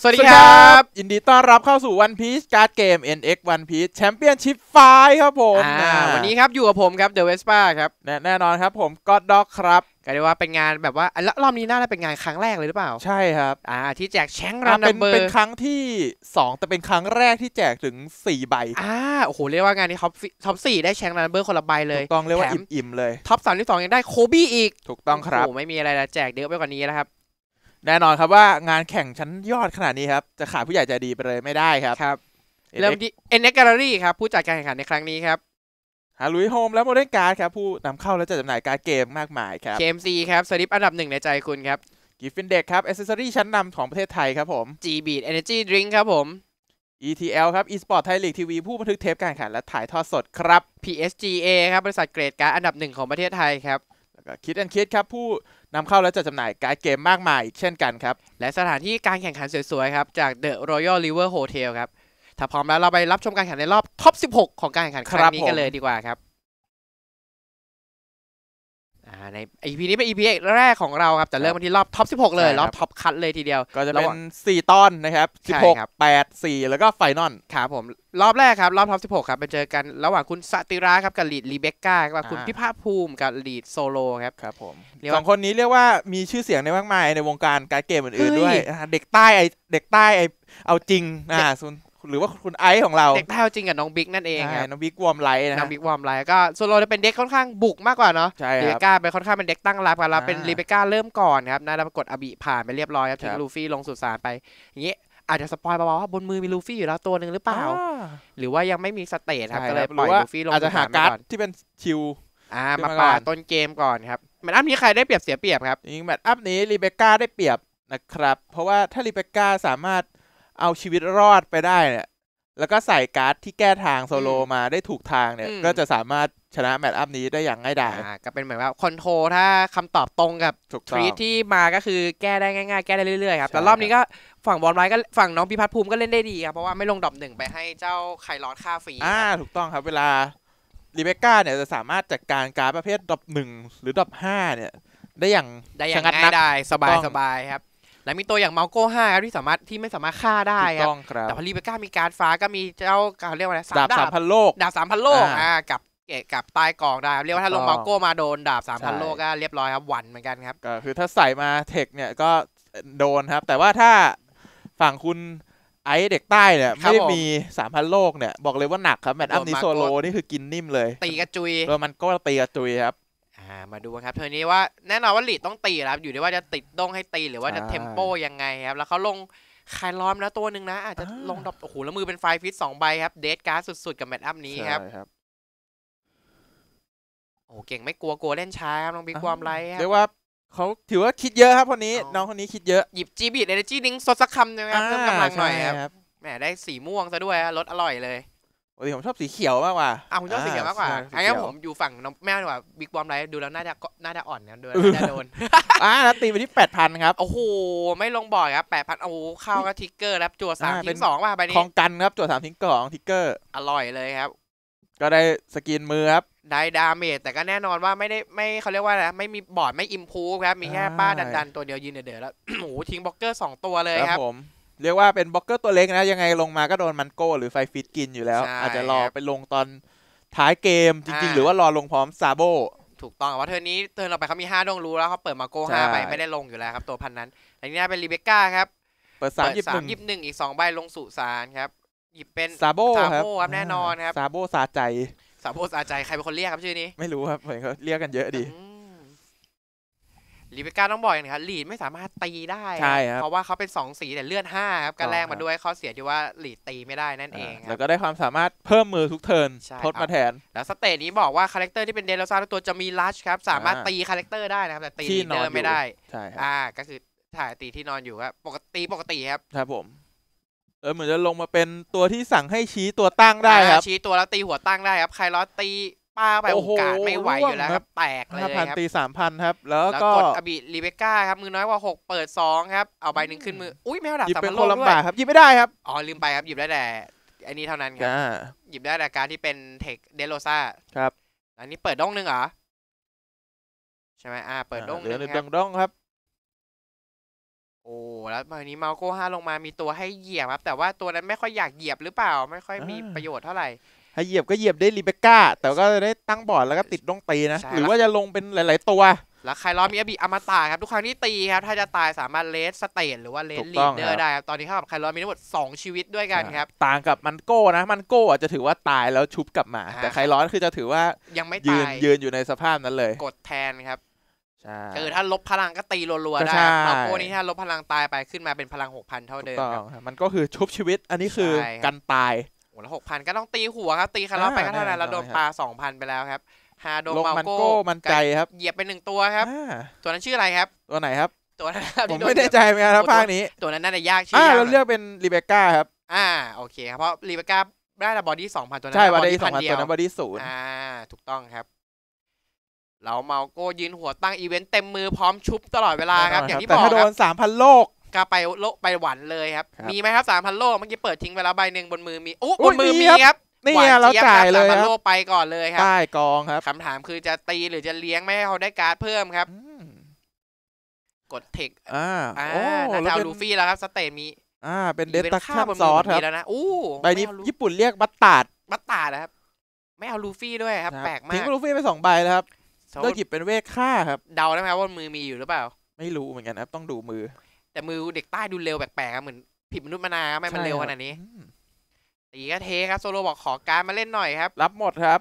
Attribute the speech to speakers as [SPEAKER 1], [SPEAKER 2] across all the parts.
[SPEAKER 1] สวัสดีครับยินดีต้อนรับเข้าสู่วันพีชการ์ดเกม NX One Piece Championship ฟครับผมวันนี้ครับอยู่กับผมครับเอะเวสป้าครับ แน่นอนครับผมก็อดด็อกครับ ก็เรียกว่าเป็นงานแบบว่าแล้วรอบนี้น่าจะเป็นงานครั้งแรกเลยหรือเปล่า ใช่ครับ อ่า ที่แจกแชงรันเบอร์เป็นครั้งที่ 2 แต่เป็นครั้งแรกที่แจกถึง 4 ใบอ่าโอ้โห เรียกว่างานนี้ท็อปท็อปสี่ได้แชงรันเบอร์คนละใบเลยถูกต้องเรียกว่าอิ่มๆเลยท็อปสามที่สองยังได้โคบี้อีกถูกต้องครับโอ้ไม่มีอะไรแล้วแจกเยอะไปกว่านี้แล้วครับแน่นอนครับว่างานแข่งชั้นยอดขนาดนี้ครับ จะขาดผู้ใหญ่ใจดีไปเลยไม่ได้ครับครับเริ่มที่เอ็นเน็กแกลเลอรี่ครับ ผู้จัดการแข่งขันในครั้งนี้ครับฮารุยโฮมและโมเดิร์นการ์ดครับ ผู้นำเข้าและจัดจำหน่ายการ์ดเกมมากมายครับ KMC ครับ สลิปอันดับหนึ่งในใจคุณครับกิฟฟินเด็กครับอุปกรณ์ชั้นนำของประเทศไทยครับผม G b e Energy Drink ครับผม ETL ครับ eSport Thai League TV ผู้บันทึกเทปการแข่งขันและถ่ายทอดสดครับ PSGA ครับบริษัทเกรดการ์ดอันดับหนึ่งของประเทศไทยครับแล้วก็คิดแอนคิดครับผู้นำเข้าและจัดจำหน่ายการ์ดเกมมากมายเช่นกันครับ และสถานที่การแข่งขันสวยๆครับจาก The Royal River Hotel ครับถ้าพร้อมแล้วเราไปรับชมการแข่งในรอบท็อป 16 ของการแข่งขันครั้งนี้กันเลยดีกว่าครับใน EP นี้เป็น EP แรกของเราครับ แต่เริ่มมันที่รอบท็อป16 เลย รอบท็อปคัดเลยทีเดียว ก็จะเป็น 4ตอนนะครับ16 8 4 แล้วก็ไฟนอลครับผม รอบแรกครับ รอบท็อป16 ครับไปเจอกันระหว่างคุณสติราครับกับลีดรีเบคก้ากับคุณพิภาภูมิกับลีดโซโลครับ ครับผมสองคนนี้เรียกว่ามีชื่อเสียงในมากมายในวงการการเกมอื่น ๆด้วยเด็กใต้ไอเด็กใต้ไอเอาจริงอ่าซุนหรือว่าคุณไอซ์ของเราเด็กแท้จริงกับน้องบิ๊กนั่นเองครับน้องบิ๊กวอมไลท์นะน้องบิ๊กวอมไลท์ก็โซโลจะเป็นเด็กค่อนข้างบุกมากกว่าเนาะใช่ครับเบก้าเป็นค่อนข้างเป็นเด็กตั้งรับกันแล้วเป็นรีเบก้าเริ่มก่อนครับนะ แล้วปรากฏอบิผ่านไปเรียบร้อยครับถึงลูฟี่ลงสุสานไปอย่างนี้อาจจะสปอยเบาๆว่าบนมือมีลูฟี่อยู่แล้วตัวหนึ่งหรือเปล่า หรือว่ายังไม่มีสเตทครับก็เลยปล่อยลูฟี่ลงอาจจะหาการ์ดที่เป็นชิวอ่ามาป่าต้นเกมก่อนครับแมตช์อัพนี้ใครได้เปรียบเสียเปรียบครับจริงแมตช์อัพนี้รีเบก้าได้เปรียบนะครับเพราะว่าถ้ารีเบก้าสามารถเอาชีวิตรอดไปได้เนี่ย แล้วก็ใส่การ์ดที่แก้ทางโซโลมาได้ถูกทางเนี่ย ก็จะสามารถชนะแมตช์อัพนี้ได้อย่างง่ายดายก็เป็นเหมือนว่าคอนโทรถ้าคำตอบตรงกับทรีที่มาก็คือแก้ได้ง่ายๆ แก้ได้เรื่อยๆครับแต่รอบนี้ก็ฝั่งบอลไลน์ก็ฝั่งน้องพิพัฒน์ภูมิก็เล่นได้ดีครับ เพราะว่าไม่ลงดอปหนึ่งไปให้เจ้าไคลอดค่าฟรีอ่าถูกต้องครับ เวลารีเบก้าเนี่ยจะสามารถจัดการการ์ดประเภทดอปหนึ่งหรือดอปห้าเนี่ย ได้อย่างได้อย่างง่ายดายสบายสบายครับและมีตัวอย่างมาโก้ห้าที่สามารถที่ไม่สามารถฆ่าได้ครับแต่พอรีเบก้ามีการฟ้าก็มีเจ้าเขาเรียกว่าอะไรดาบสามพันโลกดาบสามพันโลกอ่ากับเกะกับตายกองได้เรียกว่าถ้าลงมาโก้มาโดนดาบสามพันโลกก็เรียบร้อยครับหวันเหมือนกันครับ ก็คือถ้าใส่มาเทคเนี่ยก็โดนครับ แต่ว่าถ้าฝั่งคุณไอเด็กใต้เนี่ยไม่ได้มีสามพันโลกเนี่ยบอกเลยว่าหนักครับแมตช์อัพนี้โซโลนี่คือกินนิ่มเลยตีกระจุยโรมันก็ตีกระจุยครับามาดูครับเทอร์นี้ว่าแน่นอนว่าลีดต้องตีครับ อยู่ที่ว่าจะติดดงให้ตีหรือว่าจะเทมโปยังไงครับ แล้วเขาลงคายล้อมแล้วตัวหนึ่งนะ อาจจะลงดรอปโอ้โหแล้วมือเป็นไฟฟิตสองใบครับเดทการ์ดสุดๆกับแมตช์อัพนี้ครับโอ้เก่งไม่กลัวกลัวเล่นช้าครับลองบิ๊กความไรครับเรียกว่าเขาถือว่าคิดเยอะครับคนนี้น้องคนนี้คิดเยอะหยิบจีบีดเอเนจีนิงสดสักคำนะครับเพิ่มกำลังหน่อยครับแหมได้สีม่วงซะด้วยรสอร่อยเลยปกติผมชอบสีเขียวมากกว่าอ่ะผมชอบสีเขียวมากกว่าอันนี้ผมอยู่ฝั่งน้องแม่ดีกว่าบิ๊กบอมไรดูแล้วน่าจะน่าจะอ่อนเนี่ยดูแล้วน่าจะโดนอ่ะแล้วตีไปที่แปดพันครับ โอ้โหไม่ลงบ่อยครับแปดพันโอ้โหเข้าก็ทิกเกอร์แล้วจั่วสามทิ้งสอง่าไปนี้คองกันครับจั่วสามทิ้งกองทิกเกอร์ อร่อยเลยครับ ก็ได้สกินมือครับ ได้ดาเมจแต่ก็แน่นอนว่าไม่ได้ไม่เขาเรียกว่าอะไรไม่มีบอร์ดไม่อิมพูฟครับมีแค่ป้า ดันๆตัวเดียวยืนเดือดแล้ว โอ้โหทิ้งบล็อกเกอร์สองตัวเลยครับผมเรียกว่าเป็นบล็อกเกอร์ตัวเล็กนะยังไงลงมาก็โดนมันโก้ หรือไฟฟิตกินอยู่แล้ว อาจจะรอไปลงตอนท้ายเกมจริงๆ หรือว่ารอลงพร้อมซาโบถูกต้องว่าเธอนี้เธอเราไปเขามี 5ดวงรู้แล้วเขาเปิดมาโก้5ไปไม่ได้ลงอยู่แล้วครับ ตัวพันนั้น อันนี้เป็นรีเบคก้าครับ เปิดสามยิบหนึ่งอีกสองใบลงสุสานครับหยิบเป็นซาโบซาโบครับแน่นอนครับซาโบซาใจซาโบซาใจใครเป็นคนเรียกครับชื่อนี้ไม่รู้ครับเหมือนเขาเรียกกันเยอะดีลิเบกาต้องบอกอย่างน้ครับลีดไม่สามารถตีได้ใช่ครับเพราะว่าเขาเป็น 2 สีแต่เลือด5ครับการแลกมาด้วยข้อเสียที่ว่าลีดตีไม่ได้นั่นเอง แล้วก็ได้ความสามารถเพิ่มมือทุกเทิร์นทดมาแทน แล้วสเตจนี้บอกว่าคาแรคเตอร์ที่เป็นเดลซาตัวจะมีลัชครับ สามารถตีคาแรคเตอร์ได้นะครับ แต่ตีลีดเดอมไม่ได้ใช่อ่า ก็คือถ่ายตีที่นอนอยู่ครับปกติปกติครับครับผมเออเหมือนจะลงมาเป็นตัวที่สั่งให้ชี้ตัวตั้งได้ครับ ชี้ตัวแล้วตีหัวตั้งได้ครับ ใครล้อตีป้าไปโอกาสไม่ไหวอยู่แล้วครับแตกเลยครับพันตีสามพันครับ แล้วก็กดอบิรีเบก้าครับ มือน้อยกว่าหกเปิดสองครับเอาใบหนึ่งขึ้นมือ อุ้ยแมวดาบสามพันโลด้วยครับหยิบไม่ได้ครับ อ๋อ ลืมไปครับ หยิบได้แต่อันนี้เท่านั้นครับหยิบได้แต่การที่เป็นเทคเดโลซาครับ อันนี้เปิดด้องหนึ่งเหรอใช่ไหมอ่าเปิดด้องหนึ่งครับด้องครับ โอ้แล้ววันนี้มาโก้ห้าลงมามีตัวให้เหยียบครับ แต่ว่าตัวนั้นไม่ค่อยอยากเหยียบหรือเปล่า ไม่ค่อยมีประโยชน์เท่าไหร่ถ้าเหยียบก็เหยียบได้รีเบก้าแต่ก็ได้ตั้งบอร์ดแล้วก็ติดลงตีนะ หรือว่าจะลงเป็นหลาย ๆตัว แล้วใครล้อมีอบีอมตาครับทุกครั้งที่ตีครับ ถ้าจะตายสามารถเลสสเตทหรือว่าเลสลีดเดอร์ได้ครับตอนนี้เขากับใครล้อมีทั้งหมด2 ชีวิตด้วยกันครับ ต่างกับมันโก้นะมันโก้อาจจะถือว่าตายแล้วชุบกลับมา แต่ใครล้อนคือจะถือว่ายังไม่ยืนยืนอยู่ในสภาพนั้นเลย กดแทนครับคือถ้าลบพลังก็ตีรัว ๆได้มาโก้นี่ถ้าลบพลังตายไปขึ้นมาเป็นพลัง6,000เท่าเดิมครับมันก็คือชุบชีวิตอันนี้คือกันตายหัวละหกพันก็ต้องตีหัวครับ ตีคาร์ลไปก็เท่านั้นแล้วโดนปลาสองพันไปแล้วครับฮาโดมาโก้มันไก่ครับ เหยียบไปหนึ่งตัวครับ ตัวนั้นชื่ออะไรครับ ตัวไหนครับ ตัวนั้นผมไม่แน่ใจเหมือนกันครับภาคนี้ ตัวนั้นน่าจะยากชื่ออ่าเราเลือกเป็นรีเบคก้าครับ อ่า โอเคครับ เพราะรีเบคก้าได้แต่บอดี้สองพันตัวนั้นใช่บอดี้สองพันตัวนั้นบอดี้ศูนย์อ่า ถูกต้องครับ เราเมาโก้ยืนหัวตั้งอีเวนต์เต็มมือพร้อมชุบตลอดเวลาครับ อย่างที่บอกครับแต่ถ้าโดนสามพันโลกกาไปโลไปหวันเลยครับรบมีไหมครับสามพันโลเมื่อกี้เปิดทิ้งไปแล้วใบหนึ่งบนมือมีอุ้ยบนมือมีครับนี่หวเราจ่ายเลยคสามพันรับโลไปก่อนเลยครับใต้กองครับ คำถามคือจะตีหรือจะเลี้ยงไม่ให้เขาได้การ์ดเพิ่มครับ กดเทค อ่าอ่าโอ้าแล้วาเลูฟี่แล้วครับสเตทมี อ่า เป็นเดตต์ข้ามซอสครับ้อู้ใบนี้ญี่ปุ่นเรียกบัตตาดบัตตาดนะครับ ไม่เอาลูฟี่ด้วยครับแปลกมากทิ้งลูฟี่ไปสองใบแล้วครับเลือกหยิบเป็นเวกค่าครับ เดาได้ไหมครับว่ามือมีอยู่หรือเปล่า ไม่รู้เหมือนกันครับต้องดูมือแต่มือเด็กใต้ดูเร็วแปลกๆเหมือนผิดมนุษย์มนาไม่มันเร็วขนาดนี้ตีก็เทครับโซโลบอกขอการมาเล่นหน่อยครับ รับหมดครับ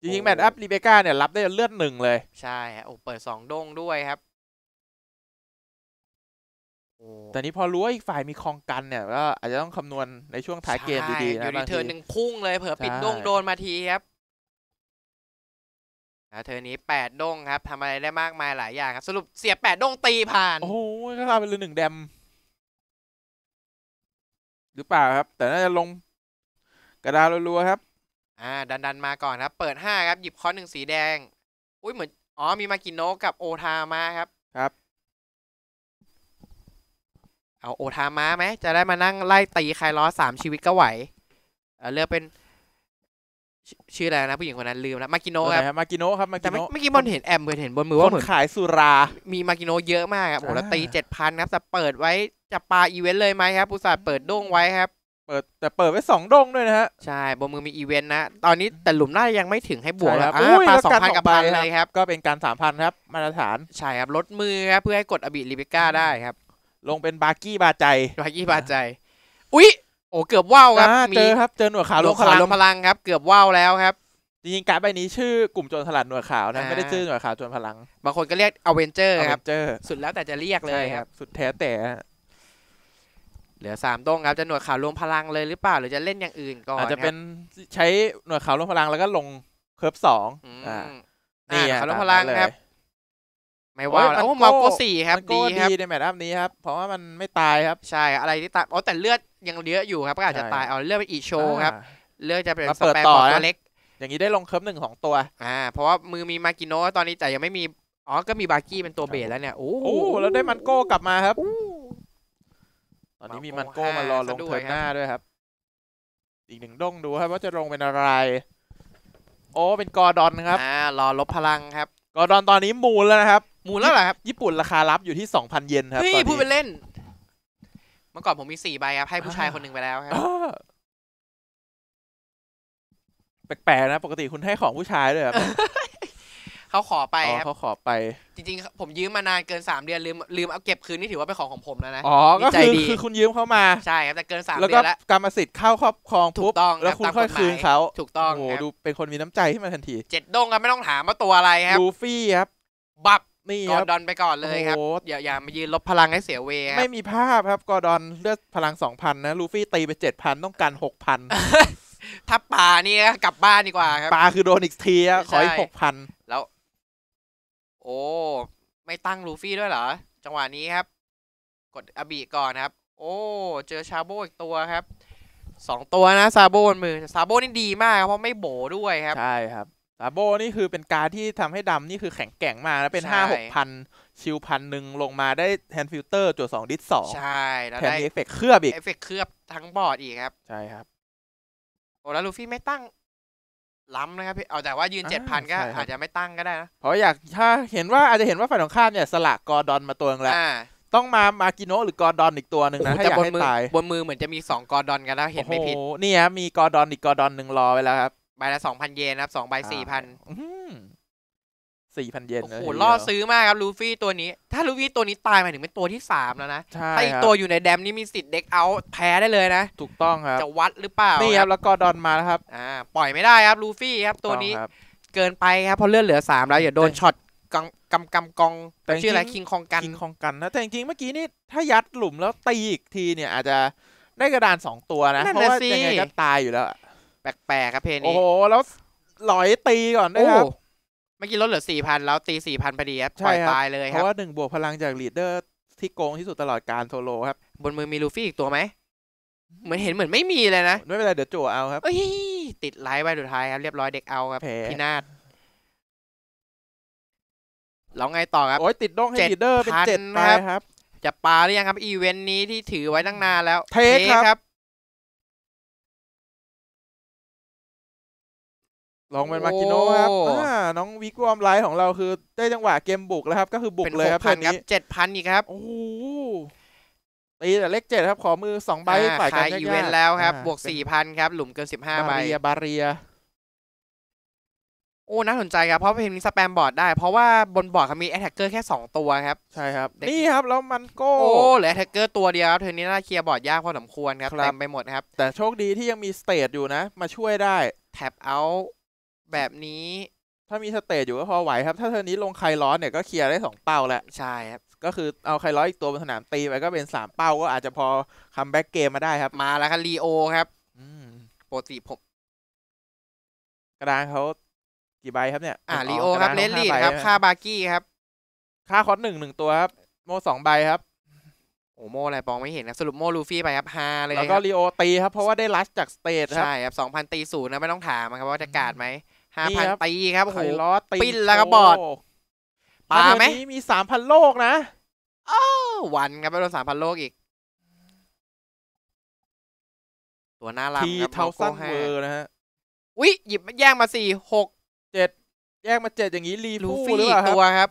[SPEAKER 1] จริงๆแมตช์อัพรีเบก้าเนี่ยรับได้เลือดหนึ่งเลย ใช่ฮะโอ้เปิดสองดงด้วยครับแต่นี้พอรู้ว่าอีกฝ่ายมีคองกันเนี่ยก็อาจจะต้องคำนวณในช่วงท้ายเกมดีๆนะอยู่ดีเทินหนึ่งพุ่งเลย เผื่อปิดดงโดนมาทีครับ้วเธอนี้แปดดงครับทำอะไรได้มากมายหลายอย่างครับ สรุปเสียแปดดงตีผ่าน โอ้โหก็ลายเป็นเลยหนึ่งแดม หรือเปล่าครับ แต่น่าจะลง กระดาษรัว ๆ ครับ อ่าดันดันมาก่อนครับ เปิดห้าครับ หยิบคอนหนึ่งสีแดง อุ้ยเหมือน อ๋อมีมากินโนกับโอทามาครับ ครับ เอาโอทามาไหม จะได้มานั่งไล่ตีใครล้อสามชีวิตก็ไหวเลือกเป็นชื่ออะไรนะ ผู้หญิงคนนั้นลืมแล้วมากิโนครับมากิโนครับมาแต่กิม่โนเมื่อกี้บอลเห็นแอมเบมือนเห็นบนมือว่าคเหมือนขายสุรา มีมากิโนเยอะมากครับโอ้โหแล้วตีเจ็ดพันครับจะเปิดไว้จะปาอีเวนต์เลยไหมครับ ผู้สาห์เปิดโด้งไว้ครับ เปิดแต่เปิดไว้สองดงด้วยนะฮะใช่ บนมือมีอีเวนต์นะ ตอนนี้แต่หลุมหน้ายังไม่ถึงให้บวกแล้วครับปาลสองพันกับปพันเลยครับ ก็เป็นการสามพันครับ มาตรฐานใช่ครับลดมือครับเพื่อให้กดอบิลิเบก้าได้ครับ ลงเป็นบาร์กี้บาใจบาร์กี้บาดใจอุ๊ยโอ้เกือบว้าวครับเจอครับเจอหนวดขาวลวพลังลพลังครับ เกือบว้าวแล้วครับจริงๆการใบนี้ชื่อ กลุ่มโจรสลัดหนวดขาวนะไม่ได้ชื่อหนวดขาวโจรพลัง บางคนก็เรียกอเวนเจอร์ครับสุดแล้วแต่จะเรียกเลยครับสุดแท้แต่เหลือสามต้งครับจะหนวดขาวรวมพลังเลยหรือเปล่าหรือจะเล่นอย่างอื่นก่อนอาจจะเป็นใช้หนวดขาวรวมพลังแล้วก็ลงเคิร์ฟสองอ่านี่ขาวรวมพลังครับไม่ว่าโอ้มาโกสี่ครับดีครับในแมตช์อัพนี้ครับเพราะว่ามันไม่ตายครับใช่อะไรที่ตายอ๋อแต่เลือดยังเยอะอยู่ครับก็อาจจะตายเอาเลือดไปอีโชครับเลือดจะเป็นสเปรย์ต่อเล็ก อย่างนี้ได้ลงเคิร์ฟหนึ่งของตัว อ่า เพราะว่ามือมีมากิโนตอนนี้แต่ยังไม่มีอ๋อก็มีบาร์กี้เป็นตัวเบสแล้วเนี่ยโอ้โหแล้วได้มันโก้กลับมาครับตอนนี้มีมันโก้มารอลงเทิร์นหน้าด้วยครับอีกหนึ่งด้งดูครับ ว่าจะลงเป็นอะไร โอ้เป็นกอร์ดอนครับ อ่ารอลบพลังครับกอร์ดอนตอนนี้มูลแล้วนะครับมูลแล้วเหรอครับ ญี่ปุ่นราคารับอยู่ที่สองพันเยนครับพี่พูดเป็นเล่น เมื่อก่อนผมมีสี่ใบครับ ให้ผู้ชายคนหนึ่งไปแล้วครับ แปลกๆนะ ปกติคุณให้ของผู้ชายด้วยครับเขาขอไปครับเขาขอไป จริงๆ ผมยืมมานานเกินสามเดือนลืมลืมเอาเก็บคืนนี่ถือว่าเป็นของของผมแล้วนะ อ๋อก็คือคือคุณยืมเขามาใช่ครับแต่เกินสามเดือนแล้วกรรมสิทธิ์เข้าครอบครองถูกต้องแล้วคุณค่อยคืนเขาถูกต้องโอ้ดูเป็นคนมีน้ำใจขึ้นมาทันทีเจ็ดดงครับไม่ต้องถามว่าตัวอะไรครับลูฟี่ครับบับนี่ครับกอดอนไปก่อนเลยครับ อย่าอย่ามายืนลบพลังให้เสียเวครับไม่มีภาพครับ กอดอนเลือดพลังสองพันนะลูฟี่ตีไปเจ็ดพันต้องการกพันถ้าป่านี่กลับบ้านดีกว่าครับป่าคือโดนอีกทีอะขออีกหกพันแล้ว โอ้ไม่ตั้งลูฟี่ด้วยเหรอ จังหวะนี้ครับ กดอบีก่อนครับ โอ้ เจอชาโบอีกตัวครับ สองตัวนะซาโบนมือซาโบนี่ดีมากเพราะไม่โบด้วยครับใช่ครับลาโบนี่คือเป็นการที่ทำให้ดำนี่คือแข็งแกร่งมากแล้วเป็นห้าหกพันชิลพันหนึ่งลงมาได้แฮนด์ฟิลเตอร์จุดสองดิสสองใช่ แล้วได้เอฟเฟกเคลือบอีกเอฟเฟกเคลือบทั้งบอร์ดอีกครับ ใช่ครับ โอ้แล้วลูฟี่ไม่ตั้งล้ำนะครับพี่เอาแต่ว่ายืนเจ็ดพันก็อาจจะไม่ตั้งก็ได้นะ เพราะอยากถ้าเห็นว่าอาจจะเห็นว่าฝ่ายตรงข้ามเนี่ย สละกอร์ดอนมาตัวนึงแล้วต้องมามากิโนะหรือกอร์ดอนอีกตัวหนึ่งนะถ้าอยากให้ตายบนมือเหมือนจะมีสองกอร์ดอนกันแล้วเห็นไม่ผิดนี่ฮะมีกอร์ดอนอีกกอร์ดอนหนึ่งรอไว้แล้วครับบละสองพันเยนครับสองใบสี่พันสี่พันเยนโอ้โหล่อซื้อมากครับลูฟี่ตัวนี้ ถ้าลูฟี่ตัวนี้ตายมาถึงเป็นตัวที่สามแล้วนะถ้าอีกตัวอยู่ในแดมนี่มีสิทธิ์เด็กเอาแพ้ได้เลยนะ ถูกต้องครับจะวัดหรือเปล่านี่ครับแล้วก็ดอนมาแล้วครับ อ่า ปล่อยไม่ได้ครับลูฟี่ครับตัวนี้เกินไปครับพอเลือดเหลือสามแล้วอย่าโดนช็อตกำกำกำกองชื่ออะไรคิงคองกันคิงคองกันนะแต่จริงๆเมื่อกี้นี่ถ้ายัดหลุมแล้วตีอีกทีเนี่ย อาจจะได้กระดานสองตัวนะเพราะว่ายังไงก็ตายอยู่แล้วแปลกๆครับเพลงนี้โอ้โห แล้วหลอยตีก่อนนะครับ เมื่อกี้ลดเหลือสี่พันแล้วตีสี่พันพอดีครับ ปล่อยตายเลยครับ เพราะว่าหนึ่งบวกพลังจากลีดเดอร์ที่โกงที่สุดตลอดการโซโลครับ บนมือมีลูฟี่อีกตัวไหม เหมือนเห็นเหมือนไม่มีเลยนะ ไม่เป็นไรเดี๋ยวจู่เอาครับเอ้ย ติดไลท์ไว้ดดท้ายครับ เรียบร้อยเด็กเอาครับพี่นาดลองไงต่อครับ โอ้ยติดด้งให้ลีดเดอร์เป็นเจ็ดนะครับ จะปาหรือยังครับอีเวนต์นี้ที่ถือไว้ตั้งนานแล้ว เทคครับลองเป็นมากิโนครับน้องวิกวอมไลท์ของเราคือ ได้จังหวะเกมบุกแล้วครับ ก็คือบุกเลยครับพันครับเจ็ดพันอีกครับโอ้ตีแต่เลขเจ็ดครับ ขอมือสองใบฝ่ายการอีเวนต์แล้วครับ บวกสี่พันครับ หลุมเกินสิบห้าใบบาเรียโอ้น่าสนใจครับ เพราะเพลงนี้สแปมบอร์ดได้ เพราะว่าบนบอร์ดเขามีแอทแทกเกอร์แค่สองตัวครับใช่ครับนี่ครับแล้วมันโก้โอ้หลือแอทแทกเกอร์ตัวเดียวครับเทนนี้น่าเคลียร์บอร์ดยากพอสมควรครับเต็มไปหมดครับแต่โชคดีที่ยังมีสเตจอยู่นะ มาช่วยได้แท็บเอาแบบนี้ถ้ามีสเตจอยู่ก็พอไหวครับ ถ้าเทอร์นี้ลงใครล้อนเนี่ยก็เคลียร์ได้สองเป้าแลละ ใช่ครับ ก็คือเอาใครล้อนอีกตัวบนสนามตีไปก็เป็นสามเป้าก็อาจจะพอคัมแบ็กเกมมาได้ครับ มาแล้วครับลีโอครับ อืมปรตีผมกระดานเขากี่ใบครับเนี่ยอ่าลีโอครับเลนลีครับ ค่าบาร์กี้ครับ ค่าคอสหนึ่งหนึ่งตัวครับ โมสองใบครับโอ้โมอะไรปองไม่เห็นนะสรุปโมลูฟี่ไปครับฮาเลยแล้วก็ลีโอตี ครับ เพราะว่าได้ลัชจากสเตทใช่ครับสองพันตีศูนย์นะไม่ต้องถามครับว่าจะกาดไหมห้าพันตีครับโอ้โหล้อตีปิ้นแล้วก็บอดปลาไหมมีสามพันโลกนะอ้วันครับไปโดนสามพันโลกอีก ตัวน่ารักครับเทาสั้นเวอร์นะฮะอุ้ยหยิบแย่งมาสี่หกเจ็ดแย่งมาเจ็ดอย่างนี้รีลูฟี่ตัวครับ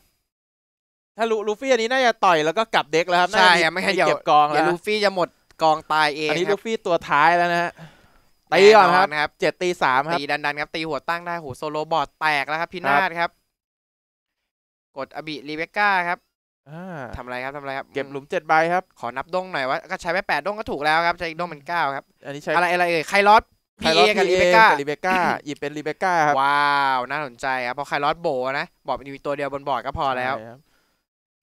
[SPEAKER 1] ถ้าลูฟี่อันนี้น่าจะต่อย แล้วก็กลับเด็กแล้วครับใช่ไม่ให้เเก็บกอง แล้วลูฟี่จะหมดกองตายเองอันนี้ลูฟี่ตัวท้ายแล้วนะฮะตีก่อนครับครับเจ็ดตีสามครับตีดันนครับตีหัวตั้งได้โหโซโลบอร์ดแตกแล้วครับพินาศครับ กดอบิรีเบก้าครับทำอะไรครับทำอะไรครับ เก็บหลุมเจ็ดใบครับ ขอนับด้งหน่อยว่าก็ใช้ไปแปดด้งก็ถูกแล้วครับใช้อีกด้งเป็นเก้าครับอันนี้ใช้อะไรอะไรเอ่ยไคลอส
[SPEAKER 2] พีเอกับรีเบก้ารี
[SPEAKER 1] เบก้าหยิบเป็นรีเบก้าครับ ว้าว น่าสนใจครับเพราะไคลอสโบนะ บอกดมีตัวเดียวบนบอร์ดก็พอแล้ว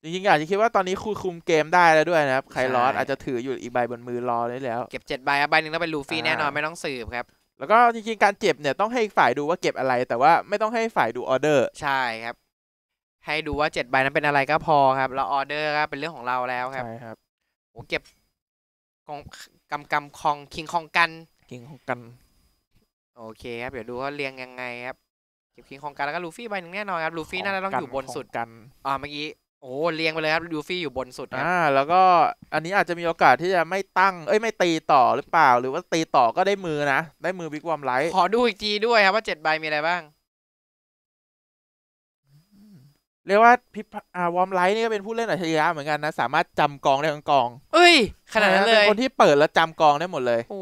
[SPEAKER 1] จริงๆอาจจะคิดว่าตอนนี้คูคุมเกมได้แล้วด้วยนะครับ ใครลอสอาจจะถืออยู่อีกใบบนมือรอได้แล้ว เก็บเจ็ดใบอ่ะใบหนึ่งต้องเป็นลูฟี่แน่นอน ไม่ต้องสืบครับ แล้วก็จริงๆการเจ็บเนี่ย ต้องให้ฝ่ายดูว่าเก็บอะไร แต่ว่าไม่ต้องให้ฝ่ายดูออเดอร์ ใช่ครับ ให้ดูว่าเจ็ดใบนั้นเป็นอะไรก็พอครับแล้วออเดอร์ก็เป็นเรื่องของเราแล้วครับใช่ครับโมเก็บกองกำกำคองคิงคองกัน คิงคองกัน โอเคครับเดี๋ยวดูว่าเรียงยังไงครับเก็บคิงคองกันแล้วก็ลูฟี่ใบหนึ่งแน่นอนครับลูฟี่น่าจะต้องอยู่บนสุดกันอ่าเมื่อกี้โอ้เรียงไปเลยครับดูฟี่อยู่บนสุดอ่าแล้วก็ อันนี้อาจจะมีโอกาสที่จะไม่ตั้งเอ้ยไม่ ตีต่อหรือเปล่า หรือว่าตีต่อก็ได้มือนะได้มือบิ๊กวอมไลท์ขอดูอีกทีด้วยครับว่าเจ็ดใบมีอะไรบ้าง เรียกว่าพิพอาวอมไลท์นี่ก็เป็นผู้เล่นอัจฉริยะเหมือนกันนะสามารถจำกองได้ทั้งกอง เอ้ย ขนาดนั้นเลยเป็นคนที่เปิดแล้วจำกองได้หมดเลย โอ้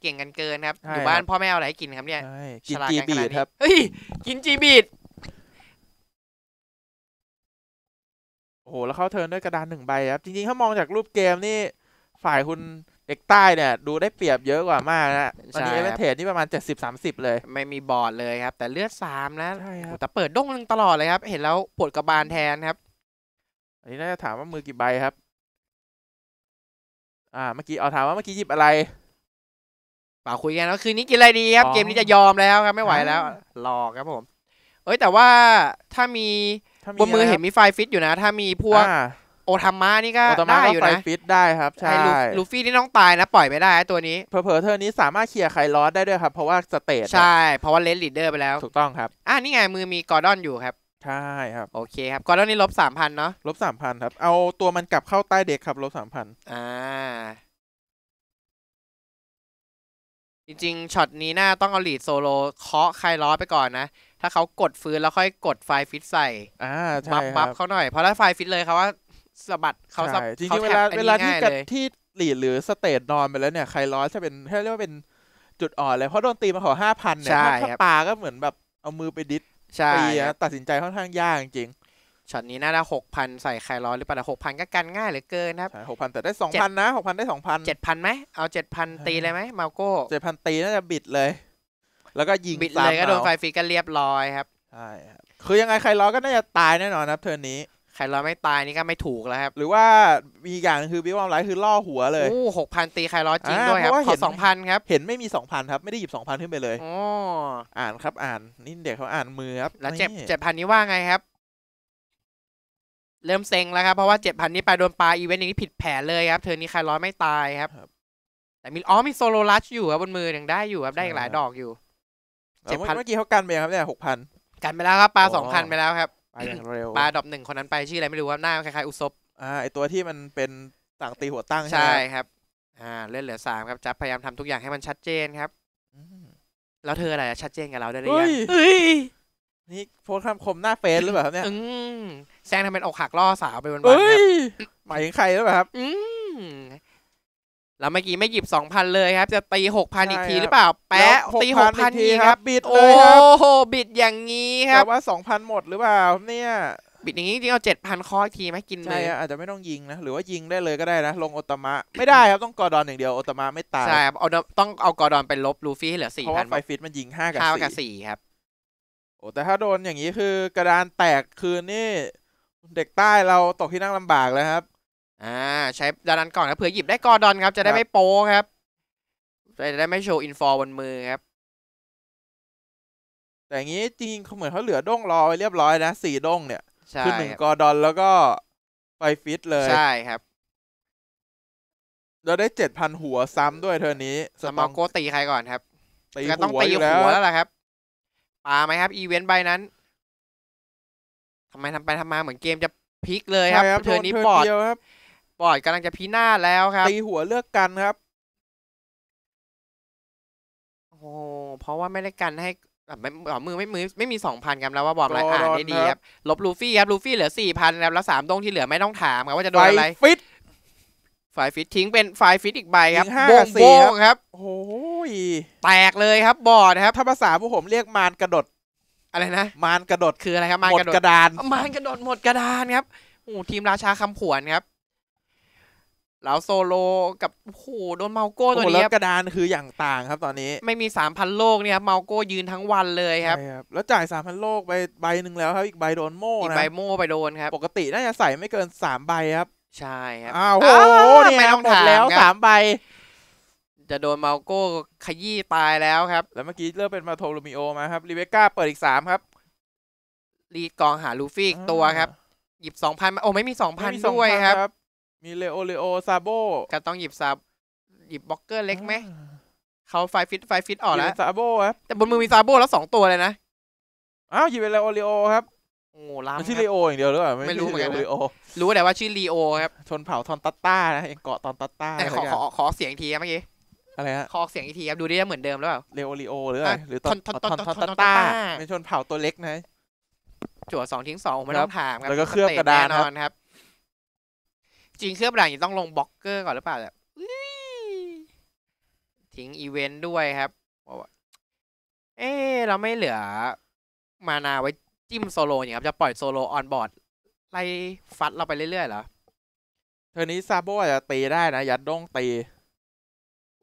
[SPEAKER 1] เก่งกันเกินครับอยู่บ้านพ่อแม่เอาอะไรกินครับเนี่ยกินจีบีดครับเฮ้ย กินจีบีดโอ้โหแล้วเข้าเทิร์นด้วยกระดานหนึ่งใบครับ จริงๆถ้ามองจากรูปเกมนี่ฝ่ายคุณเด็กใต้เนี่ย ดูได้เปรียบเยอะกว่ามากนะตอนนี้เอเวนเทสนี่ประมาณ 70-30 เลย ไม่มีบอร์ดเลยครับ แต่เลือด3นะแต่เปิดด้งหนึ่งตลอดเลยครับ เห็นแล้วปวดกระบาลแทนครับ อันนี้น่าจะถามว่ามือกี่ใบครับ อ่า เมื่อกี้เอาถามว่าเมื่อกี้หยิบอะไรเปล่าคุยกันแล้ว คืนนี้กินอะไรดีครับเกมนี้จะยอมแล้วครับไม่ไหวแล้วหลอกครับผม เอ้ย แต่ว่าถ้ามีบนมือเห็นมีไฟฟิตอยู่นะ ถ้ามีพวกโอทามานี่ก็ได้อยู่นะฟิตได้ครับ ใช่ลูฟี่นี่ต้องตายนะปล่อยไม่ได้ตัวนี้เพอเพอเธอนี้สามารถเคลียร์ไคลอสได้ด้วยครับเพราะว่าสเตจใช่ เพราะว่าเลนลีดเดอร์ไปแล้วถูกต้องครับอ่านี่ไงมือมีกอร์ดอนอยู่ครับ ใช่ครับ โอเคครับกอร์ดอนนี่ลบสามพันเนาะลบสามพันครับ เอาตัวมันกลับเข้าใต้เด็กครับลบสามพันอ่า จริงๆช็อตนี้น่าต้องเอาลีดโซโลเคาะไคลอสไปก่อนนะถ้าเขากดฟื้นแล้วค่อยกดไฟฟิตใส่อ่าบัฟเขาหน่อยเพราะถ้าไฟฟิตเลยเขาว่าสะบัดเขาสะจริงๆเวลาเวลาที่กัดที่หลีหรือสเตจนอนไปแล้วเนี่ยใครร้อนจะเป็นให้เรียกว่าเป็นจุดอ่อนเลยเพราะโดนตีมาขอห้าพันเนี่ยถ้าปาก็เหมือนแบบเอามือไปดิสตีตัดสินใจค่อนข้างยากจริงช็อตนี้น่าจะหกพันใส่ใครร้อนหรือเปล่าหกพันก็กันง่ายเหลือเกินครับหกพันแต่ได้สองพันนะหกพันได้สองพันเจ็ดพันไหมเอาเจ็ดพันตีเลยไหมมาโก้เจ็ดพันตีน่าจะบิดเลยแล้วก็ยิงบิดเลยก็โดนไฟฟีกันเรียบร้อยครับ ใช่ครับ คือยังไงใครล้อก็น่าจะตายแน่นอนครับเทอร์นี้ ใครล้อไม่ตายนี่ก็ไม่ถูกแล้วครับ หรือว่ามีอย่างคือบิ๊กบอมไลท์คือล่อหัวเลยโอ้หกพันตีใครล้อจริงด้วยครับขอสองพันครับ เห็นไม่มีสองพันครับ ไม่ได้หยิบสองพันขึ้นไปเลยอ๋ออ่านครับ อ่านนี่เด็กเขาอ่านมือครับ แล้วเจ็บเจ็บพันนี้ว่าไงครับ เริ่มเซ็งแล้วครับเพราะว่าเจ็ดพันนี้ไปโดนปลาอีเวนต์อย่างนี้ผิดแผนเลยครับเธอนี้ใครล้อไม่ตายครับ แต่มีอ๋อมีโซโลลัชอยู่ครับบนมือยังได้อยู่ครับได้อีกหลายดอกอยู่เจ็ดพันเมื่อกี้เขากันไปครับเนี่ยหกพันกันไปแล้วครับปลาสองพันไปแล้วครับปลาอย่างเร็ว ปลาดอบหนึ่งคนนั้นไปชื่ออะไรไม่รู้ครับหน้าคล้ายๆ อุซบอ่า ไอตัวที่มันเป็นต่างตีหัวตั้งใช่ไหมใช่ครับ อ่า เล่นเหลือสามครับจับพยายามทำทุกอย่างให้มันชัดเจนครับ แล้วเธออะไรชัดเจนกับเราได้หรือยังนี่โพสคำคมหน้าเฟซหรือเปล่าครับเนี่ยแซงทำเป็นอกหักล่อสาวไปวันๆครับหมายถึงใครหรือเปล่าครับแล้วเมื่อกี้ไม่หยิบ 2,000เลยครับ จะตี6,000อีกทีหรือเปล่าแปะตี6,000อีกครับบิดโอ้โหบิดอย่างนี้ครับแต่ว่า2,000หมดหรือเปล่า เนี่ยบิดอย่างนี้จริงเอา7,000คออีกทีไหมกินเลยใช่อาจจะไม่ต้องยิงนะหรือว่ายิงได้เลยก็ได้นะลงโอตมะไม่ได้ครับต้องกอดอนอย่างเดียวโอตมะไม่ตายใช่เอาต้องเอากอดอนไปลบลูฟี่ให้เหลือ4,000เพราะว่าไฟฟิตมันยิง5กับ4ครับ โอ้แต่ถ้าโดนอย่างนี้คือ กระดานแตกคืนนี่ เด็กใต้เราตกที่นั่งลำบากแล้วครับอ่า ใช้ดานันก่อนนะเผื่อหยิบได้กอดอนครับจะได้ไม่โป้ครับจะได้ไม่โชว์อินฟอร์บนมือครับ แต่อย่างนี้จริงเขาเหมือนเขาเหลือด้งรอไว้เรียบร้อยนะสี่ด้งเนี่ยคือหนึ่งกอดอนแล้วก็ไฟฟิตเลย ใช่ครับ เราได้เจ็ดพันหัวซ้ำด้วยเทอนี้สมองโกตีใครก่อนครับตีต้องตีหัวแล้วล่ะครับปาไหมครับ อีเวนต์ใบนั้นทำไมทำไปทำมาเหมือนเกมจะพลิกเลยครับเทอนี้ปอดปอร์กำลังจะพีหน้าแล้วครับตีหัวเลือกกันครับ โอ้เพราะว่าไม่ได้กันให้ไม่มือไม่มือ ไม่มีสองพันครับแล้วว่าบอกอะไรอ่านได้ดีครับลบลูฟี่ครับลูฟี่เหลือสี่พันครับแล้วสามตรงที่เหลือไม่ต้องถามครับว่าจะโดนอะไร ไฟฟิตไฟฟิตทิ้งเป็นไฟฟิตอีกใบครับโบงโบงครับโอ้ยแตกเลยครับบอร์ดครับถ้าภาษาผู้ผมเรียกมารกระดด อะไรนะมารกระดดคืออะไรครับมานกระดดหมดกระดานมารกระดดหมดกระดานครับโอ้ทีมราชาคำผวนครับแล้วโซโลกับโอ้โหโดนเมาโก้ตัวนี้กระดานคืออย่างต่างครับ ตอนนี้ไม่มีสามพันโลกเนี่ยครัเมาโก้ยืนทั้งวันเลยครับ แล้วจ่ายสามพันโลกไปใบหนึ่งแล้วครับอีกใบโดนโม่นะอีกใบโม่ไปโดนครับ ปกติน่าจะใส่ไม่เกินสามใบครับ ใช่ครับอ้าวโอ้โหเนี่ยหมดแล้วสามใบจะโดนเมาโก้ขยี้ตายแล้วครับ แล้วเมื่อกี้เริ่มเป็นมาโทลรมิโอมาครับรีเบก้าเปิดอีกสามครับรีกองหาลูฟี่อีกตัวครับหยิบสองพันโอ้ไม่มีสองพันด้วยครับมีเลโอเลโอซาโบก็ต้องหยิบซาบหยิบบ็อกเกอร์เล็กไหมเขาไฟฟิตไฟฟิตออกแล้วซาโบครับแต่บนมือมีซาโบแล้วสองตัวเลยนะ อ้าว หยิบเป็นเลโอเลโอครับโอ้ล้ามชื่อเลโออย่างเดียวหรือเปล่าไม่รู้เหมือนกันเลโอรู้แต่ว่าชื่อเลโอครับ ชนเผ่าทอนตัตต้านะเงเกาะตอนตัตต้าแต่ขอขอขอเสียงทีเมื่อกี้อะไรฮะคออกเสียงอีทีครับดูได้เหมือนเดิมหรือเปล่าเลโอลโอหรืออะไรหรือตอนตอนตอนตอนต้าเป็นชนเผ่าตัวเล็กนะจั่วสองทิ้งสองไม่ต้องถามครับแล้วก็เคลื่องกระดานครับจริงเครื่องหลังต้องลงบล็อกเกอร์ก่อนหรือเปล่าแบบ่ทิ้งอีเวนต์ด้วยครับเอ๊เราไม่เหลือมานาไว้จิ้มโซโลอย่างครับ จะปล่อยโซโลออนบอร์ดไล่ฟัดเราไปเรื่อยๆเหรอเธอนี้ซาโบอาจจะตีได้นะ ยัดด้งตี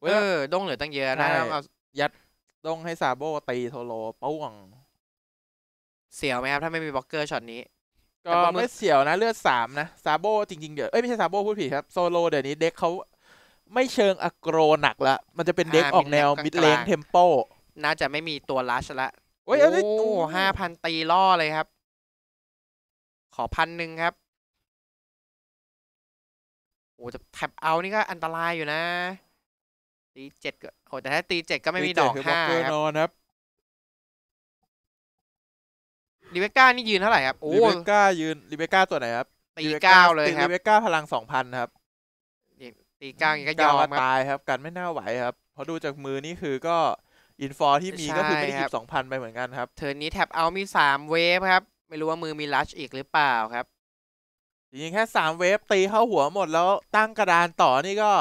[SPEAKER 1] เออด้งเหลือตั้งเยอะนะเอายัดด้งให้ซาโบตีโซโลป้วงเสียวไหมครับ ถ้าไม่มีบล็อกเกอร์ช็อตนี้ก็ไม่เสียวนะ เลือดสามนะซาโบจริงๆ เดี๋ยวเอ้ยไม่ใช่ซาโบพูดผิดครับ โซโลเดี๋ยวนี้เด็กเขาไม่เชิงอโกรหนักละมันจะเป็นเด็กออกแนวมิดเลนเทมโป น่าจะไม่มีตัวลัชละโอ้ยโอ้ห้าพันตีล่อเลยครับ ขอพันหนึ่งครับโอ้จะแท็บเอานี่ก็อันตรายอยู่นะ ตีเจ็ดก็โอ้แต่ถ้าตีเจ็ดก็ไม่มีดอกห้าครับครับริเบก้านี่ยืนเท่าไหร่ครับโอ้ริเบก้ายืนริเบก้าตัวไหนครับ ตีเก้าเลยครับริเบก้าพลังสองพันครับตีเก้าก็ยอมตายครับ กันไม่น่าไหวครับ เพราะดูจากมือนี่คือก็อินฟอร์ที่มีก็คือไม่ได้หยิบสองพันไปเหมือนกันครับเทิร์นนี้แท็บเอามีสามเวฟครับ ไม่รู้ว่ามือมีลัชอีกหรือเปล่าครับ จริงแค่สามเวฟตีเข้าหัวหมดแล้วตั้งกระดานต่อนี่ก็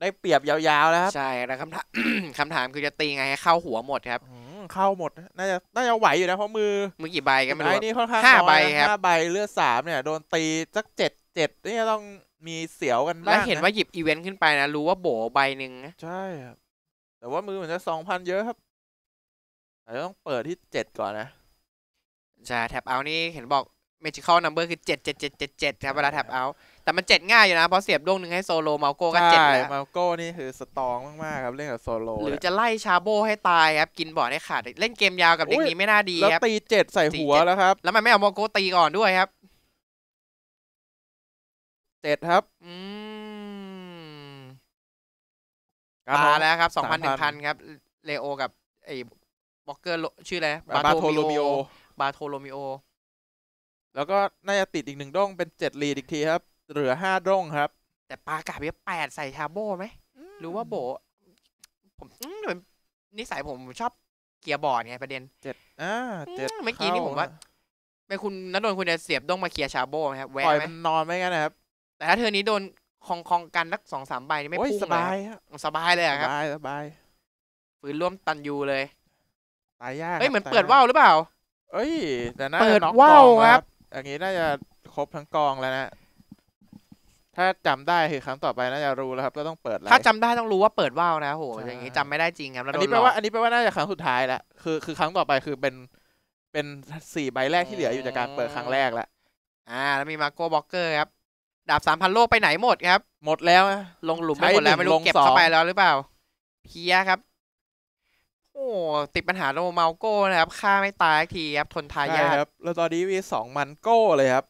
[SPEAKER 1] ได้เปรียบยาวๆแล้วครับ ใช่แล้วคำถามคำถามคือจะตีไงให้เข้าหัวหมดครับเข้าหมด น่าจะ น่าจะไหวอยู่นะ เพราะมือ มือกี่ใบกันไม่รู้ไอ้นี่ค่อนข้างห้าใบครับห้าใบเลือดสามเนี่ย โดนตีสักเจ็ดเจ็ดนี่ต้องมีเสียวกันบ้างแล้วเห็นว่าหยิบอีเวนต์ขึ้นไปนะ รู้ว่าโบใบหนึ่งใช่ครับ แต่ว่ามือเหมือนจะสองพันเยอะครับอาจจะต้องเปิดที่เจ็ดก่อนนะใช่แท็บเอานี่ เห็นบอกเมจิคอลนัมเบอร์คือเจ็ดเจ็ดเจ็ดเจ็ดเจ็ดครับเวลาแท็บเอาแต่มันเจ็ดง่ายอยู่นะเพราะเสียบดวงหนึ่งให้โซโล มาโก้ก็เจ็ดแล้วมาโก้นี่คือสตองมาก ๆ ครับเล่นกับโซโลหรือจะไล่ชาโบให้ตายครับ กินบอร์ดให้ขาด เล่นเกมยาวกับเด็กนี้ไม่น่าดีครับตีเจ็ดใส่หัวแล้วครับ แล้วมันไม่เอามาโก้ตีก่อนด้วยครับ เจ็ดครับ อืมมาแล้วครับสองพันหนึ่งพันครับเลโอ กับไอ้บ็อกเกอร์ชื่ออะไร บาโทโลมิโอ บาโทโลมิโอ แล้วก็น่าจะติดอีกหนึ่งด้งเป็นเจ็ดลีดอีกทีครับเหลือห้าดงครับ แต่ปลากาเบียแปดใส่ชาโบไหมหรือว่าโบ ผมนิสัยผมชอบเกียร์บอร์ดไงประเด็นเจ็ดอ่าเจ็ดเมื่อกี้นี่ผมว่าเป็นคุณ นัทโดนคุณจะเสียบดงมาเคลียร์ชาโบไหมครับแหวนไหมนอนไม่งั้นนะครับ แต่ถ้าเธอนี้โดนคองคองกันนักสองสามใบนี่ไม่พุ่งเลยสบายสบายเลยครับ สบายสบายฝืนร่วมตันยูเลย ตายยากเฮ้ยเหมือนเปิดว่าวหรือเปล่า เอ้ยแต่น่าจเปิดว่าวครับอย่างนี้น่าจะครบทั้งกองแล้วนะถ้าจำได้คือครั้งต่อไปน่าจะรู้แล้วครับก็ต้องเปิด ถ้าจำได้ต้องรู้ว่าเปิดว่าวนะโหอย่างนี้จำไม่ได้จริงครับอันนี้แปลว่าอันนี้แปลว่าน่าจะครั้งสุดท้ายละคือคือ ครั้งต่อไปคือเป็นเป็นสี่ใบแรกที่เหลืออยู่จากการเปิดครั้งแรกละอ่า แล้วมีมาโกบ็อกเกอร์ครับ ดาบสามพันโลกไปไหนหมดครับหมดแล้ว ลงหลุมไปหมดแล้วไม่รู้เก็บเข้าไปแล้วหรือเปล่าเพียครับ โอ้ติดปัญหาโรมาโก้นะครับฆ่าไม่ตายทีครับทนทายาทแล้วตอนนี้มีสองมันโก้เลยครับ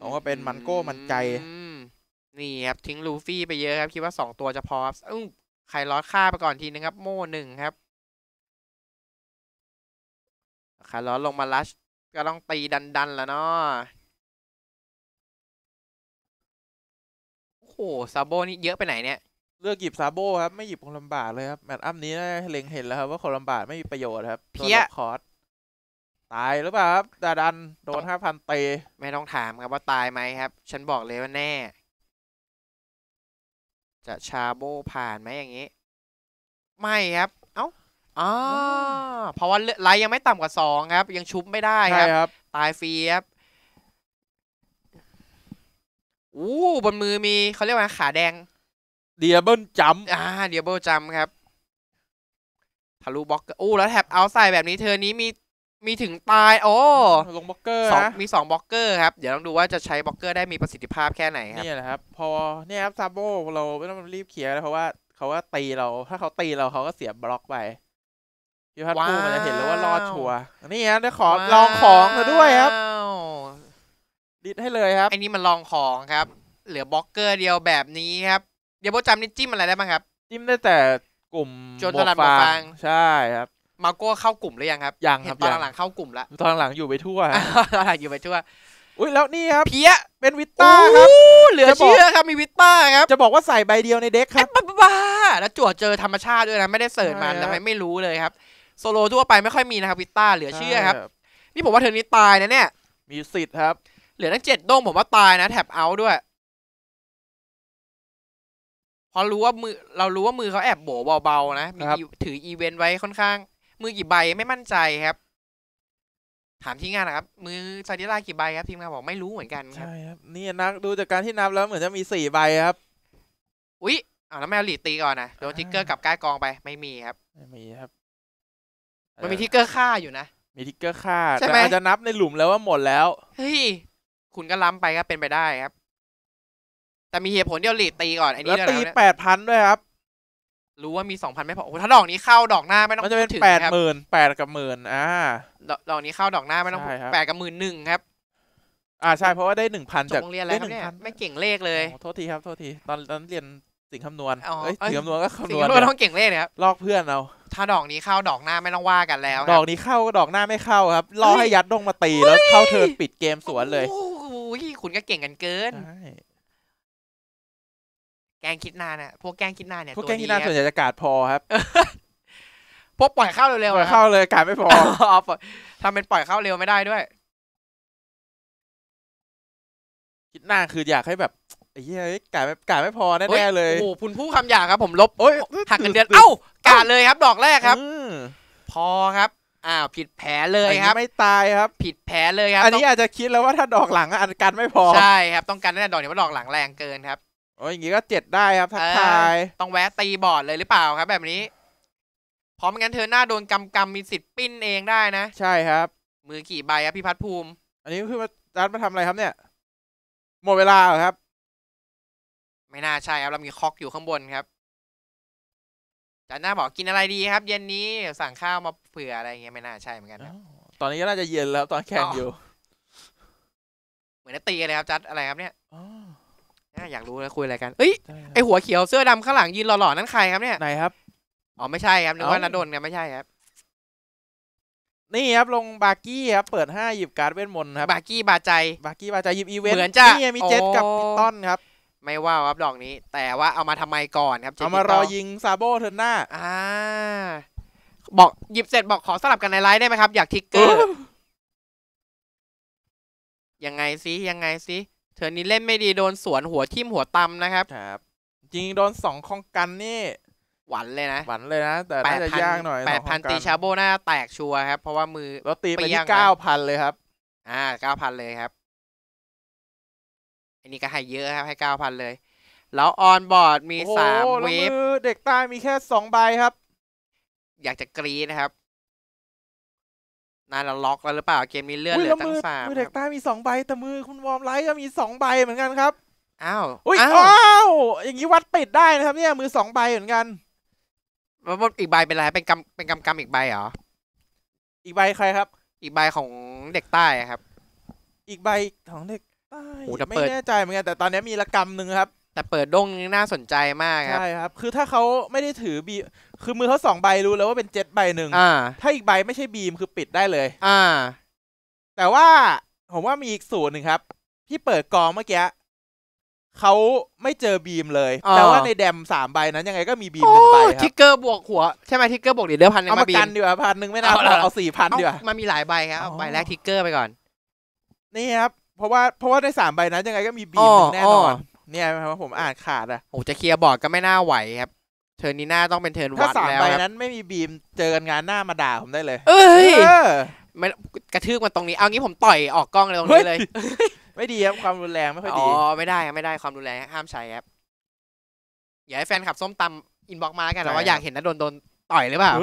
[SPEAKER 1] บอกว่าเป็นมันโก้มันใจนี่ครับทิ้งลูฟี่ไปเยอะครับคิดว่าสองตัวจะพอครับอุ้งไคลอสฆ่าไปก่อนทีนึงครับโม่หนึ่งครับไคลอลงมาลัช ก็ต้องตีดัน ๆ แล้วเนาะ โอ้โหซาโบนี่เยอะไปไหนเนี่ย เลือกหยิบซาโบครับ ไม่หยิบคนลำบากเลยครับแมตช์อัพนี้เล็งเห็นแล้วครับว่าคนลำบากไม่มีประโยชน์ ครับเพี้ยคอร์สตายหรือเปล่าครับดาดันโดนห้าพันตีไม่ต้องถามครับว่าตายไหมครับ ฉันบอกเลยว่าแน่ จะชาโบผ่านไหมอย่างนี้ ไม่ครับ เอ้าอ๋อเพราะว่าไลยังไม่ต่ำกว่าสองครับ ยังชุบไม่ได้ครับ ตายฟรีครับอู้บนมือมีเขาเรียกว่าขาแดงเดียเบิลจัมอ่าเดียเบิลจัมครับทะลุบล็อกโอ้แล้วแท็บเอาใส่แบบนี้เธอนี้มีมีถึงตายโอ้ลงบล็อกเกอร์นะมีสองบล็อกเกอร์ครับ เดี๋ยวต้องดูว่าจะใช้บล็อกเกอร์ได้มีประสิทธิภาพแค่ไหนครับ นี่แหละครับ พอเนี่ยครับซาโบเราไม่ต้องรีบเคลียร์แล้วเพราะว่า เขาว่าตีเรา ถ้าเขาตีเราเขาก็เสียบล็อกไปยูฮัตคูมันจะเห็นแล้วว่ารอดชัวร์นี่ฮะได้ขอลองของมาด้วยครับดิดให้เลยครับ ไอ้นี่มันลองของครับ เหลือบล็อกเกอร์เดียวแบบนี้ครับ เดี๋ยวโบจำนี่จิ้มอะไรได้บ้างครับจิ้มได้แต่กลุ่มจนตลาดกฟางใช่ครับมาโก้เข้ากลุ่มหรือยังครับ ยังครับตอนหลังเข้ากลุ่มแล้ว ตอนหลังอยู่ไปทั่วตอนหลังอยู่ไปทั่ว อุ้ยแล้วนี่ครับเพี้ยเป็นวิตต้าครับเหลือเชื่อครับมีวิตต้าครับ จะบอกว่าใส่ใบเดียวในเด็กครับบ้าแล้วจวดเจอธรรมชาติด้วยนะไม่ได้เสิร์ฟมาทำไมไม่รู้เลยครับโซโลทั่วไปไม่ค่อยมีนะครับวิตต้าเหลือเชื่อครับ นี่ผมว่าเธอนี้ตายนะเนี่ย มีสิทธิ์ครับ เหลือทั้งเจ็ดโด่งผมว่าตายนะแท็บเอาด้วยพอรู้ว่ามือ เรารู้ว่ามือเขาแอบโบเบาๆนะมีถืออีเวนต์ไว้ค่อนข้างมือกี่ใบไม่มั่นใจครับ ถามทีมงานนะครับ มือซาดิล่ากี่ใบครับ ทีมงานบอกไม่รู้เหมือนกันครับใช่ครับ นี่นักดูจากการที่นับแล้วเหมือนจะมีสี่ใบครับ อุ๊ยอาแล้วแมวหลีดตีก่อนนะโดนทิกเกอร์กับก้ายกองไปไม่มีครับไม่มีครับมันมีทิกเกอร์ฆ่าอยู่นะมีทิกเกอร์ฆ่าแต่อาจจะนับในหลุมแล้วว่าหมดแล้วเฮ้ยคุณก็ล้ำไปครับเป็นไปได้ครับ แต่มีเหตุผลเดียวหลีดตีก่อนไอ้นี่แล้วตีแปดพันด้วยครับรู้ว่ามีสองพันไม่พอถ้าดอกนี้เข้าดอกหน้าไม่ต้องมันจะเป็นแปดหมื่นแปดกับหมื่นอ่าดอกนี้เข้าดอกหน้าไม่ต้องแปดกับหมื่นหนึ่งครับ อ่าใช่ เพราะว่าได้หนึ่งพันจากโรงเรียนอะไรเนี่ยไม่เก่งเลขเลย โทษทีครับ โทษที ตอนตอนเรียนสิ่งคำนวณเอ้ยสิ่งคำนวณก็คำนวณต้องเก่งเลขนะครับลอกเพื่อนเอาถ้าดอกนี้เข้าดอกหน้าไม่ต้องว่ากันแล้ว ดอกนี้เข้าดอกหน้าไม่เข้าครับรอให้ยัดดงมาตีแล้วเข้าเธอปิดเกมสวนเลยโอ้ยคุณก็เก่งกันเกินกงคิดนาเนี่ย พวกแกงคิดนาเนี่ยพวกแกงคิดนาส่วนใหญ่จะกาดพอครับ พวกปล่อยเข้าเร็วๆปล่อยเข้าเลยกาดไม่พอทำเป็นปล่อยเข้าเร็วไม่ได้ด้วย คิดนาคืออยากให้แบบไอ้เหี้ยกาดไม่กาดไม่พอแน่ๆเลย โอ้คุณผู้คำหยาครับ ผมลบอ้ยหักเงินเดือนเอ้ากาดเลยครับ ดอกแรกครับพอครับ อ้าว ผิดแผลเลยครับ ไม่ตายครับ ผิดแผลเลยครับ อันนี้อาจจะคิดแล้วว่าถ้าดอกหลังอันกันไม่พอ ใช่ครับ ต้องการแน่ดอกเดี๋ยวว่าดอกหลังแรงเกินครับโอ้ยอย่างงี้ก็เจ็ดได้ครับทักทาย ต้องแวะตีบอร์ดเลยหรือเปล่าครับแบบนี้ พร้อมงั้นเธอหน้าโดนกำกำมีสิทธิ์ปิ้นเองได้นะ ใช่ครับ มือกี่ใบครับพี่พัฒภูมิ อันนี้คือมาดานมาทำอะไรครับเนี่ย หมดเวลาเหรอครับไม่น่าใช่ครับเรามีคอกอยู่ข้างบนครับจานหน้าบอกกินอะไรดีครับ เย็นนี้สั่งข้าวมาเผื่ออะไรเงี้ยไม่น่าใช่เหมือนกันครับ ตอนนี้ก็น่าจะเย็นแล้วตอนแข่งอยู่ เหมือนตีกันเลยครับจัดอะไรครับเนี่ยน่าอยากรู้แ้ะคุยอะไรกัน เอ้ย ไอหัวเขียวเสื้อดำข้างหลังยืนหล่อๆ นั่นใครครับเนี่ย ไหนครับ อ๋อไม่ใช่ครับ นึกว่านาดนเนี่ยไม่ใช่ครับ นี่ครับ ลงบาร์กี้ครับเปิดห้าหยิบการ์ดเวทมนต์ครับ บาร์กี้บาใจ บาร์กี้บาใจหยิบอีเวนต์เหมือนจะนี่มีเจ็ตกับพิต้นครับ ไม่ว่าครับ ดอกนี้ แต่ว่าเอามาทำไมก่อนครับ เอามารอยิงซาโบเทิร์นหน้า อ่า บอกหยิบเสร็จบอกขอสลับกันในไลฟ์ได้ไหมครับ อยากทิกเกอร์ ยังไงซิยังไงซิเธอนี้เล่นไม่ดีโดนสวนหัวทิ่มหัวตำนะครับ ครับ จริงโดนสองคองกันนี่ หวันเลยนะ หวันเลยนะแต่น่าจะยากหน่อยแปดพันตีชาโบหน้าแตกชัวร์ครับ เพราะว่ามือเราตีไปที่เก้าพันเลยครับ อ่าเก้าพันเลยครับ อันนี้ก็ให้เยอะครับ ให้เก้าพันเลย แล้วออนบอร์ดมีสามเวฟเด็กใต้มีแค่สองใบครับ อยากจะกรีนะครับน่าจะล็อกแล้วหรือเปล่าเกมนี้เลื่อนเหลือตั้งสามมือเด็กใต้มีสองใบแต่มือคุณวอร์มไลท์ก็มีสองใบเหมือนกันครับอ้าวอุ้ยอ้าวอย่างนี้วัดปิดได้นะครับเนี่ยมือสองใบเหมือนกันแล้อีกใบเป็นอะไรเป็นกำเป็นกำกำอีกใบเหรออีกใบใครครับ อีกใบของเด็กใต้ครับ อีกใบของเด็กใต้ไม่แน่ใจเหมือนกัน แต่ตอนนี้มีละกำหนึ่งครับแต่เปิดดงนี่น่าสนใจมากครับใช่ครับคือถ้าเขาไม่ได้ถือบี คือมือเขาสองใบรู้แล้วว่าเป็นเจ็ดใบหนึ่งถ้าอีกใบไม่ใช่บีมคือปิดได้เลย อ่า แต่ว่าผมว่ามีอีกสูตรหนึ่งครับ ที่เปิดกองเมื่อกี้เขาไม่เจอบีมเลยแต่ว่าในแดมสามใบนั้น ยังไงก็มีบีมหนึ่งใบคทิรับกเกอร์ บวกหัวใช่ไหมทิกเกอร์บวกเดี๋ยวเดพันเอามามาบีมกันดีกว่าพันหนึ่งไม่น่าเอาเอาสี่พันดีกว่าอมันมีหลายใบครับเอาใบแรกทิกเกอร์ไปก่อน นี่ครับ เพราะว่าเพราะว่าในสามใบนั้น ยังไงก็มีบีมหนึ่งแน่นอนเนี่ยครับผมอ่านขาดอ่ะโอ้จะเคลียร์บอร์ดก็ไม่น่าไหวครับเทอร์นี้หน้าต้องเป็นเทอร์นวัดแล้วถ้าสามใบนั้นไม่มีบีมเจอกันงานหน้ามาด่าผมได้เลย เอ้ยมันกระทืบมาตรงนี้ เอางี้ผมต่อยออกกล้องเลยตรงนี้เลย ไม่ดีครับ ความรุนแรงไม่ค่อยดีอ๋อไม่ได้ไม่ได้ความรุนแรงห้ามใช้ครับ อย่าให้แฟนขับส้มตำอินบ็อกมาแล้วกันแต่ว่าอยากเห็นนะโดนโดนต่อยหรือเปล่า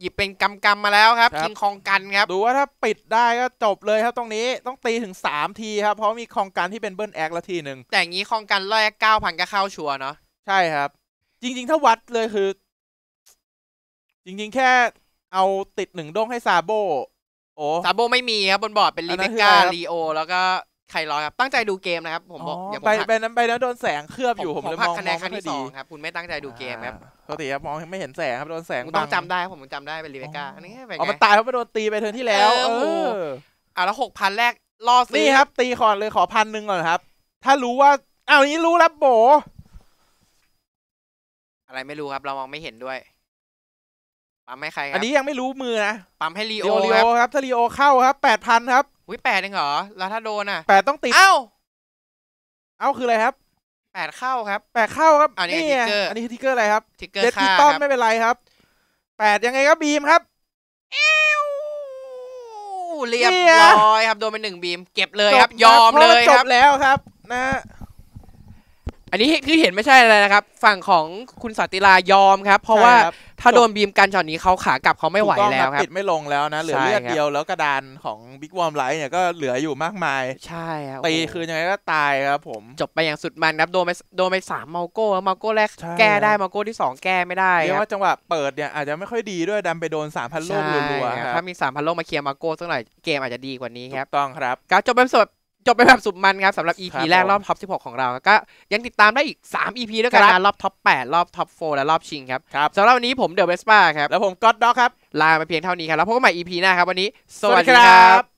[SPEAKER 1] หยิบเป็นกำกำมาแล้วครับคิงคองกันครับ ดูว่าถ้าปิดได้ก็จบเลยครับตรงนี้ต้องตีถึง 3 ทีครับ เพราะมีคองกันที่เป็นเบิ้ลแอคละทีหนึ่ง แต่งี้คองกันร้อยเก้าพันก็เข้าชัวร์เนาะใช่ครับ จริง ๆ ถ้าวัดเลยคือ จริงๆแค่เอาติดหนึ่งด้งให้ซาโบโอ้ซาโบไม่มีครับบนบอร์ดเป็นลีเบก้าลีโอ แล้วก็ใครรอครับ ตั้งใจดูเกมนะครับ ผมบอกอย่ามไปไปนั้นไปนั้นโดนแสงเคลือบอยู่ผมเลยมองคะแนนครั้งที่สองครับ คุณไม่ตั้งใจดูเกมครับปกติครับ มองไม่เห็นแสงครับโดนแสงต้องจำได้ผมจำได้เป็นรีเบก้าอันนี้แบบอ๋อไงมันตายเพราะมันโดนตีไปเทิร์นที่แล้ว เอออเอ่ะแล้วหกพันแรกลอซื้อนี่ครับ ตีก่อนเลยขอพันหนึ่งก่อนครับ ถ้ารู้ว่าอ้าวอานี้รู้แล้วโบ อะไรไม่รู้ครับ เรามองไม่เห็นด้วยปั๊มให้ใครครัอันนี้ยังไม่รู้มือนะปั๊มให้ลีโอครับถ้าลีโอเข้าครับแปดพันครับอุ้ยแปดเองเหรอ แล้วถ้าโดนอ่ะแปดต้องติด เอ้า เอ้าคืออะไรครับ แปดเข้าครับ แปดเข้าครับ อันนี้ทิกเกอร์ อันนี้คือทิกเกอร์อะไรครับทิกเกอร์เด็ดที่ต้อมไม่เป็นไรครับ แปดยังไงครับบีมครับเอวเรียบร้อยครับโดนไปหนึ่งบีม เก็บเลยครับ ยอมเลยครับ จบแล้วครับนะอันนี้คือเห็นไม่ใช่อะไรนะครับ ฝั่งของคุณสัติลายอมครับ เพราะว่าถ้าโดนบีมกันช็อตนี้เขาขากลับเขาไม่ไหวแล้วครับปิดไม่ลงแล้วนะ เหลือเลือดเดียวแล้วกระดานของบิ๊กวอร์มไลท์เนี่ยก็เหลืออยู่มากมาย ใช่ครับตีคือยังไงก็ตายครับผมจบไปอย่างสุดมันครับ โดนไปโดนไปสามมาโก้มาโก้แรกแก้ได้มาโก้ที่ 2 แก้ไม่ได้เรียกว่าจังหวะเปิดเนี่ยอาจจะไม่ค่อยดีด้วยดันไปโดน3พันลูกรัวๆถ้ามี3พันลูกมาเคลียร์มาโก้สักหน่อยเกมอาจจะดีกว่านี้ครับต้องครับการจบเป็นสดจบไปแบบสุดมันครับสำหรับ EP แรกรอบท็อป16ของเรา ก็ยังติดตามได้อีก 3 EP ด้วยกันรอบท็อป 8 รอบท็อป 4 และรอบชิงครับสำหรับวันนี้ผมเดอะเวสป้าครับ แล้วผมก็อดด็อกครับ ลาไปเพียงเท่านี้ครับ แล้วพบกันใหม่ EP หน้าครับวันนี้ สวัสดีครับ